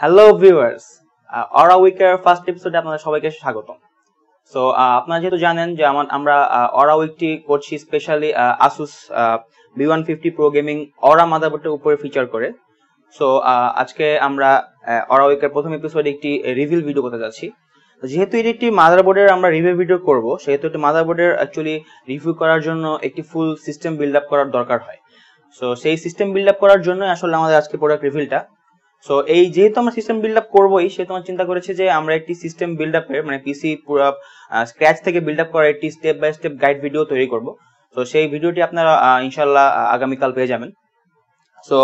hello viewers Aura উইকের first এপিসোডে আপনাদের সবাইকে স্বাগত সো uh, আপনারা যেহেতু জানেন যে আমার আমরা অরা uh, উইকটি করছি specially Asus B one fifty pro gaming Aura মাদারবোর্ডের উপরে ফিচার করে সো uh, আজকে আমরা অরা উইকের প্রথম এপিসোডে একটি রিভিল ভিডিও করতে যাচ্ছি যেহেতু এটি একটি মাদারবোর্ডের আমরা রিভিউ ভিডিও করব সেহেতু একটি মাদারবোর্ডের অ্যাকচুয়ালি রিভিউ করার জন্য একটি ফুল সিস্টেম বিল্ড আপ করার দরকার হয় সো সেই সিস্টেম বিল্ড আপ করার জন্য আসলে আমাদের আজকে প্রোডাক্ট রিভিলটা সো এই যেহেতু আমরা সিস্টেম বিল্ড আপ করবোই সে তোমার চিন্তা করেছে যে আমরা একটি সিস্টেম বিল্ড আপের মানে পিসি পুরো স্ক্র্যাচ থেকে বিল্ড আপ করার একটি step by step guide video তৈরি করব তো সেই ভিডিওটি আপনারা ইনশাল্লাহ আগামীকাল পেয়ে যাবেন so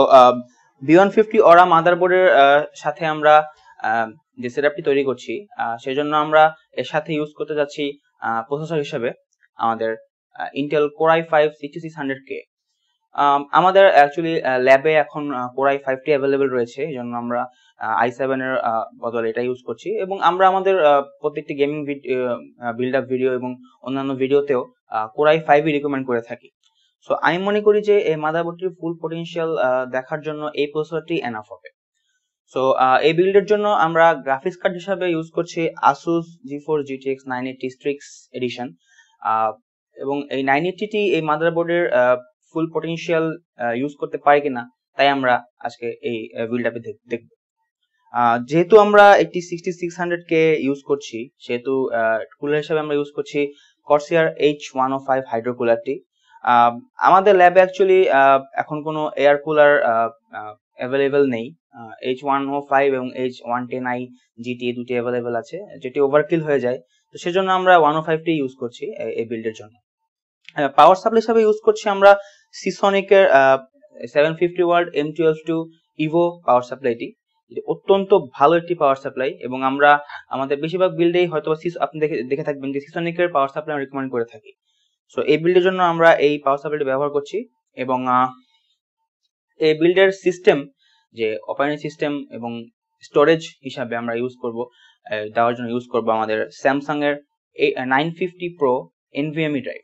B one fifty Aura মাদারবোর্ডের সাথে আমরা যে সেটআপটি তৈরি করছি সেজন্য আমরা এর সাথে ইউজ করতে যাচ্ছি প্রসেসর হিসেবে আমাদের Intel Core i five sixty six hundred K Um, আমাদের অ্যাকচুয়ালি ল্যাবে uh, এখন কোরাই টি অ্যাভেলেবেল রয়েছে এই জন্য আমরা আই uh, সেভেনের uh, বদলে এটা ইউজ করছি এবং আমরা আমাদের প্রত্যেকটি গেমিং বিল্ড আপ ভিডিও এবং অন্যান্য ভিডিওতেও কোরাই ফাইভই রিকমেন্ড করে থাকি সো আমি মনে করি যে এই মাদারবোর্ডটির ফুল পটেন্সিয়াল দেখার জন্য এই প্রসেসরটি এনাফ হবে সো এই বিল্ডের জন্য আমরা গ্রাফিক্স কার্ড হিসাবে ইউজ করছি Asus G four GTX nine eighty Strix edition এবং এই নাইন এইটটি এই মাদারবোর্ডের ফুল পটেনশিয়াল ইউজ করতে পারে কিনা তাই আমরা আজকে এই বিল্ড uh, আপে দেখব যেহেতু আমরা একটি সিক্সটি সিক্স হান্ড্রেড কে ইউজ করছি সেহেতু কুলার হিসাবে আমরা ইউজ করছি Corsair H one O five hydro কুলারটি আমাদের ল্যাবে অ্যাকচুয়ালি এখন কোনো এয়ার কুলার অ্যাভেলেবেল নেই এইচ ওয়ান ও ফাইভ এবং H one ten I GT এই দুটি অ্যাভেলেবেল আছে যেটি ওভারকিল হয়ে যায় তো সেজন্য আমরা ওয়ান ও ফাইভটি ইউজ করছি এই বিল্ডের জন্য পাওয়ার সাপ্লাই হিসাবে ইউজ করছি আমরা সিসনিকের seven fifty watt M twelve two Evo power সাপ্লাইটি অত্যন্ত ভালো একটি পাওয়ার সাপ্লাই এবং আমরা আমাদের বেশিরভাগ বিল্ডেই হয়তো আপনি দেখে থাকবেন যে সিসনিকের পাওয়ার সাপ্লাই আমরা রেকমেন্ড করে থাকি সো এই বিল্ডের জন্য আমরা এই পাওয়ার সাপ্লাইটি ব্যবহার করছি এবং এই বিল্ডের সিস্টেম যে অপারেটিং সিস্টেম এবং স্টোরেজ হিসাবে আমরা ইউজ করব দেওয়ার জন্য ইউজ করব আমাদের স্যামসাং এর nine fifty pro NVMe drive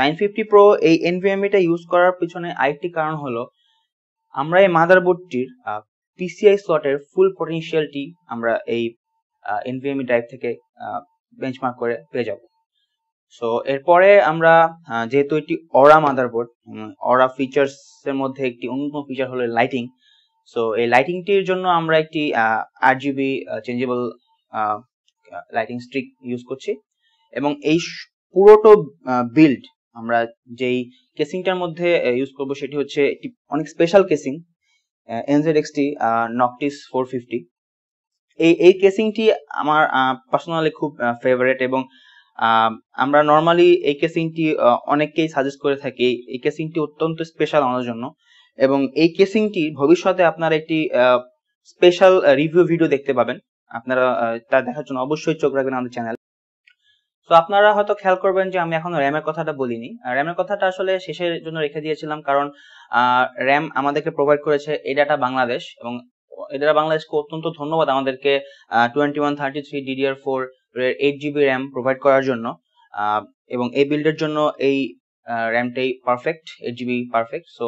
nine fifty pro এই e টা ইউজ করার পিছনে আরেকটি কারণ হলো আমরা এই মাদারবোর্ডটির পিসিআই স্লটের ফুল পটেনশিয়ালটি আমরা এই এনভিএমই ড্রাইভ e থেকে বেঞ্চমার্ক করে পেয়ে যাব সো এরপরে আমরা যেহেতু একটি অরা মাদারবোর্ড অরা ফিচার্স এর মধ্যে একটি অন্যতম ফিচার হলো লাইটিং সো এই লাইটিংটির জন্য আমরা একটি R GB changeable lighting strip use করছি এবং এই পুরোটো বিল্ড আমরা যেই কেসিংটার মধ্যে ইউজ করব সেটি হচ্ছে একটি অনেক special casing NZXT Noctis four fifty এই এই কেসিংটি আমার পার্সোনালি খুব ফেভারেট এবং আমরা নর্মালি এই কেসিংটি অনেককেই সাজেস্ট করে থাকি এই কেসিংটি অত্যন্ত স্পেশাল আমাদের জন্য এবং এই কেসিংটি ভবিষ্যতে আপনারা একটি স্পেশাল রিভিউ ভিডিও দেখতে পাবেন আপনারা তা দেখার জন্য অবশ্যই চোখ রাখবেন আমাদের চ্যানেল সো আপনারা হয়তো খেয়াল করবেন যে আমি এখনো র্যামের কথাটা বলিনি র্যামের কথাটা আসলে শেষের জন্য রেখে দিয়েছিলাম কারণ র্যাম আমাদেরকে প্রোভাইড করেছে এই ডাটা বাংলাদেশ এবং এই ডাটা বাংলাদেশকে অত্যন্ত ধন্যবাদ আমাদেরকে twenty one thirty three DDR four eight GB RAM provide করার জন্য এবং এই বিল্ডের জন্য এই র্যামটাই perfect eight GB perfect so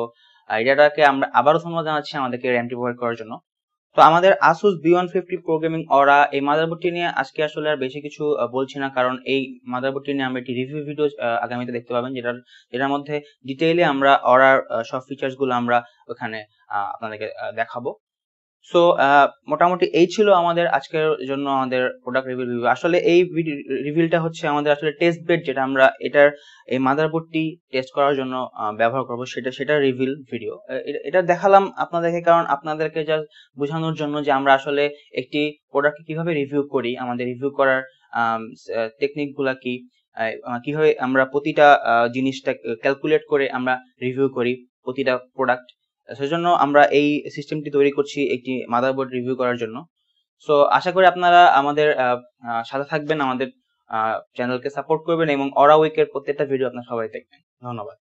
এই ডাটাকে আমরা আবারও ধন্যবাদ জানাচ্ছি আমাদেরকে র্যামটি প্রোভাইড করার জন্য তো আমাদের Asus B one fifty pro gaming Aura এই মাদারবোর্ডটি নিয়ে আজকে আসলে আর বেশি কিছু বলছি না কারণ এই মাদারবোর্ডটি নিয়ে আমরা একটি রিভিউ ভিডিও আগামীতে দেখতে পাবেন যেটার যেটার মধ্যে ডিটেইলে আমরা অরার সব ফিচার্সগুলো আমরা ওখানে আপনাদেরকে দেখাবো সো মোটামুটি এই ছিল আমাদের আজকের জন্য আমাদের প্রোডাক্ট রিভিউ রিভিউ আসলে এই রিভিলটা হচ্ছে আমাদের আসলে টেস্ট বেড যেটা আমরা এটার এই মাদারবোর্ডটি টেস্ট করার জন্য ব্যবহার করব সেটা সেটা রিভিল ভিডিও এটা দেখালাম আপনাদেরকে কারণ আপনাদেরকে যা বোঝানোর জন্য যে আমরা আসলে একটি প্রোডাক্ট কিভাবে রিভিউ করি আমাদের রিভিউ করার টেকনিক গুলা কি কিভাবে আমরা প্রতিটা জিনিসটা ক্যালকুলেট করে আমরা রিভিউ করি প্রতিটা প্রোডাক্ট সেজন্য আমরা এই সিস্টেমটি তৈরি করছি একটি মাদারবোর্ড রিভিউ করার জন্য সো আশা করি আপনারা আমাদের সাথে থাকবেন আমাদের চ্যানেলকে সাপোর্ট করবেন এবং অরা উইকের প্রত্যেকটা ভিডিও আপনারা সবাই দেখবেন ধন্যবাদ